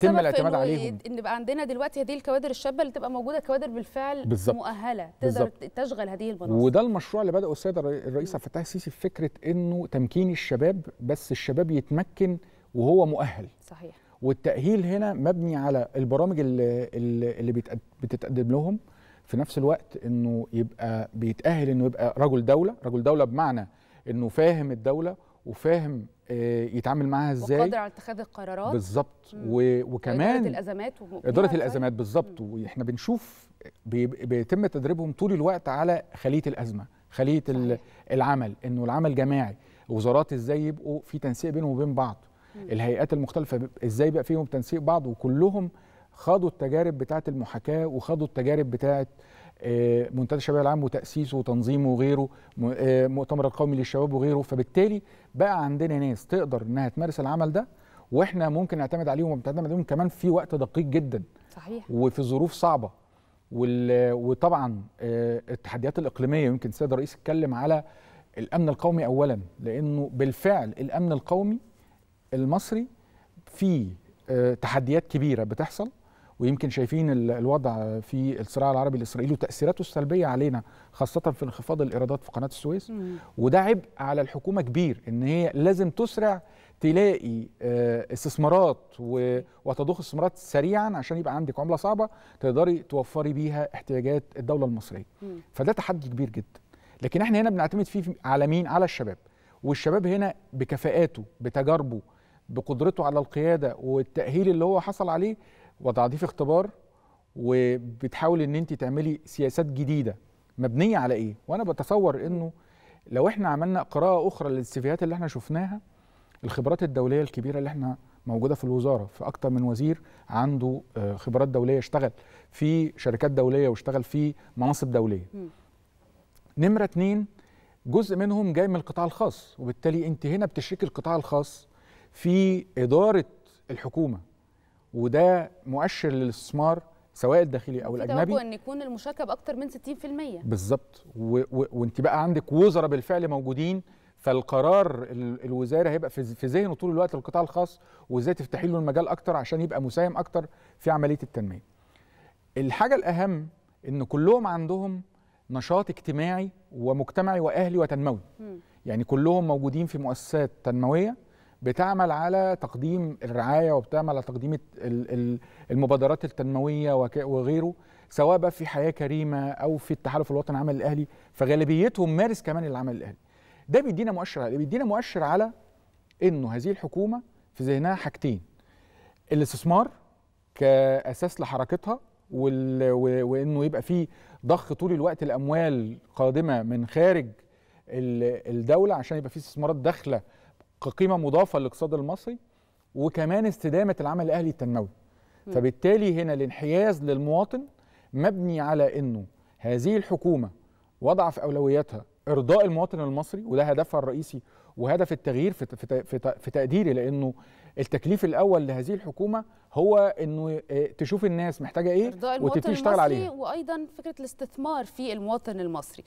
تم الاعتماد عليهم ان يبقى عندنا دلوقتي هذه الكوادر الشابه اللي تبقى موجوده كوادر بالفعل بالزبط. مؤهله تقدر بالزبط. تشغل هذه المناصب وده المشروع اللي بداه السيد الرئيس عبد الفتاح السيسي في فكره انه تمكين الشباب بس الشباب يتمكن وهو مؤهل صحيح والتاهيل هنا مبني على البرامج اللي, اللي بتتقدم لهم في نفس الوقت انه يبقى بيتاهل انه يبقى رجل دوله رجل دوله بمعنى انه فاهم الدوله وفاهم آه، يتعامل معاها ازاي وقادر على اتخاذ القرارات بالظبط وكمان اداره الازمات اداره الازمات بالظبط واحنا بنشوف بيتم تدريبهم طول الوقت على خليه الازمه خليه صحيح. العمل انه العمل جماعي وزارات ازاي يبقوا في تنسيق بينهم وبين بعض الهيئات المختلفه ازاي بقى فيهم تنسيق بعض وكلهم خاضوا التجارب بتاعه المحاكاه وخاضوا التجارب بتاعه آه، منتدى الشباب العام وتاسيسه وتنظيمه وغيره آه، مؤتمر القومي للشباب وغيره فبالتالي بقى عندنا ناس تقدر انها تمارس العمل ده واحنا ممكن نعتمد عليهم ونعتمد عليهم كمان في وقت دقيق جدا صحيح وفي ظروف صعبه وطبعا آه، التحديات الاقليميه يمكن السيد الرئيس اتكلم على الامن القومي اولا لانه بالفعل الامن القومي المصري في تحديات كبيره بتحصل ويمكن شايفين الوضع في الصراع العربي الاسرائيلي وتاثيراته السلبيه علينا خاصه في انخفاض الايرادات في قناه السويس وده عبء على الحكومه كبير ان هي لازم تسرع تلاقي آه، استثمارات وتضخ استثمارات سريعا عشان يبقى عندك عمله صعبه تقدري توفري بيها احتياجات الدوله المصريه فده تحدي كبير جدا لكن احنا هنا بنعتمد فيه على مين على الشباب والشباب هنا بكفاءاته بتجاربه بقدرته على القياده والتاهيل اللي هو حصل عليه وتعضيف اختبار وبتحاول ان انت تعملي سياسات جديده مبنيه على ايه وانا بتصور انه لو احنا عملنا قراءه اخرى للسيفيهات اللي احنا شفناها الخبرات الدوليه الكبيره اللي احنا موجوده في الوزاره في اكتر من وزير عنده آه، خبرات دوليه اشتغل في شركات دوليه واشتغل في مناصب دوليه نمره اتنين جزء منهم جاي من القطاع الخاص وبالتالي انت هنا بتشركي القطاع الخاص في اداره الحكومه وده مؤشر للاستثمار سواء الداخلي او الاجنبي ان يكون المشاركه باكثر من 60% بالظبط وانت بقى عندك وزراء بالفعل موجودين فالقرار الوزاره هيبقى في ذهنه طول الوقت القطاع الخاص وازاي تفتحي له المجال اكتر عشان يبقى مساهم اكتر في عمليه التنميه. الحاجه الاهم ان كلهم عندهم نشاط اجتماعي ومجتمعي واهلي وتنموي. م. يعني كلهم موجودين في مؤسسات تنمويه بتعمل على تقديم الرعايه وبتعمل على تقديم المبادرات التنمويه وغيره سواء بقى في حياه كريمه او في التحالف الوطني العمل الاهلي فغالبيتهم مارس كمان العمل الاهلي ده بيدينا مؤشر على بيدينا مؤشر على انه هذه الحكومه في ذهنها حاجتين الاستثمار كاساس لحركتها وانه يبقى في ضخ طول الوقت الاموال قادمه من خارج الدوله عشان يبقى في استثمارات داخله كقيمه مضافه للاقتصاد المصري وكمان استدامه العمل الاهلي التنموي فبالتالي هنا الانحياز للمواطن مبني على انه هذه الحكومه وضع في اولوياتها ارضاء المواطن المصري وده هدفها الرئيسي وهدف التغيير في في في تقديري لانه التكليف الاول لهذه الحكومه هو انه آه، تشوف الناس محتاجه ايه وتبتدي تشتغل عليها وايضا فكره الاستثمار في المواطن المصري